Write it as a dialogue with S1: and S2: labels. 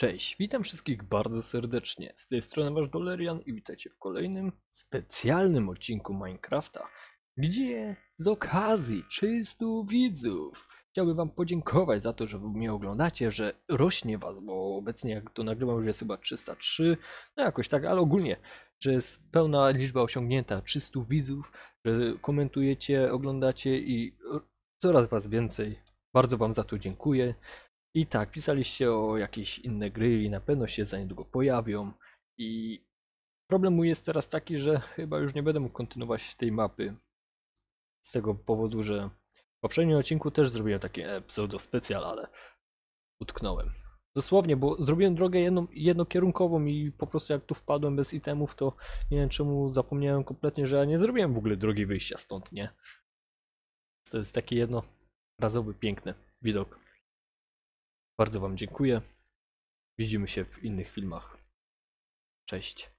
S1: Cześć, witam wszystkich bardzo serdecznie. Z tej strony Wasz Dolerian i witajcie w kolejnym specjalnym odcinku Minecrafta, gdzie z okazji 300 widzów chciałbym Wam podziękować za to, że Wy mnie oglądacie, że rośnie Was, bo obecnie jak to nagrywam już jest chyba 303, no jakoś tak, ale ogólnie, że jest pełna liczba osiągnięta 300 widzów, że komentujecie, oglądacie i coraz Was więcej. Bardzo Wam za to dziękuję. I tak, pisaliście o jakieś inne gry i na pewno się za niedługo pojawią. I problem mój jest teraz taki, że chyba już nie będę mógł kontynuować tej mapy. Z tego powodu, że w poprzednim odcinku też zrobiłem takie pseudo specjal, ale utknąłem. Dosłownie, bo zrobiłem drogę jedną, jednokierunkową i po prostu jak tu wpadłem bez itemów, to nie wiem czemu zapomniałem kompletnie, że ja nie zrobiłem w ogóle drogi wyjścia stąd, nie? To jest taki jednorazowy, piękny widok. Bardzo Wam dziękuję. Widzimy się w innych filmach. Cześć.